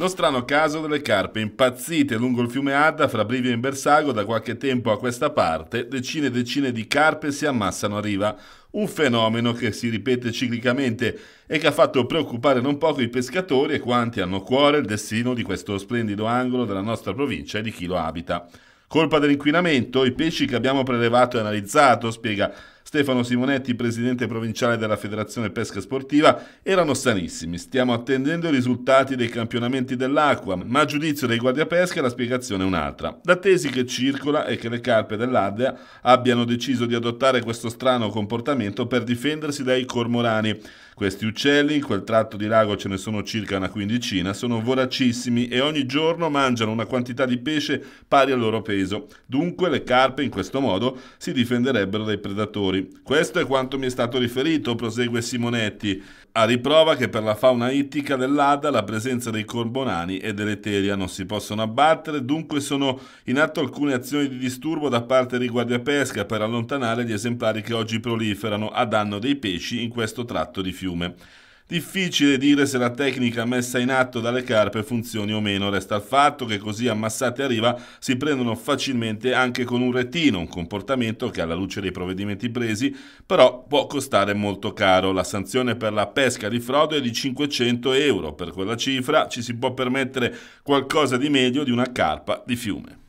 Lo strano caso delle carpe impazzite lungo il fiume Adda fra Brivio e Imbersago da qualche tempo a questa parte decine e decine di carpe si ammassano a riva, un fenomeno che si ripete ciclicamente e che ha fatto preoccupare non poco i pescatori e quanti hanno a cuore il destino di questo splendido angolo della nostra provincia e di chi lo abita. Colpa dell'inquinamento? I pesci che abbiamo prelevato e analizzato, spiega Stefano Simonetti, presidente provinciale della Federazione Pesca Sportiva, erano sanissimi. Stiamo attendendo i risultati dei campionamenti dell'acqua, ma a giudizio dei guardiapesca la spiegazione è un'altra. La tesi che circola è che le carpe dell'Adria abbiano deciso di adottare questo strano comportamento per difendersi dai cormorani. Questi uccelli, in quel tratto di lago ce ne sono circa una quindicina, sono voracissimi e ogni giorno mangiano una quantità di pesce pari al loro peso. Dunque le carpe in questo modo si difenderebbero dai predatori pescatori. Questo è quanto mi è stato riferito, prosegue Simonetti, a riprova che per la fauna ittica dell'Ada la presenza dei corbonani e dell'eteria non si possono abbattere, dunque sono in atto alcune azioni di disturbo da parte di Guardia Pesca per allontanare gli esemplari che oggi proliferano a danno dei pesci in questo tratto di fiume. Difficile dire se la tecnica messa in atto dalle carpe funzioni o meno, resta il fatto che così ammassate a riva si prendono facilmente anche con un retino, un comportamento che alla luce dei provvedimenti presi però può costare molto caro. La sanzione per la pesca di frodo è di 500 euro, per quella cifra ci si può permettere qualcosa di meglio di una carpa di fiume.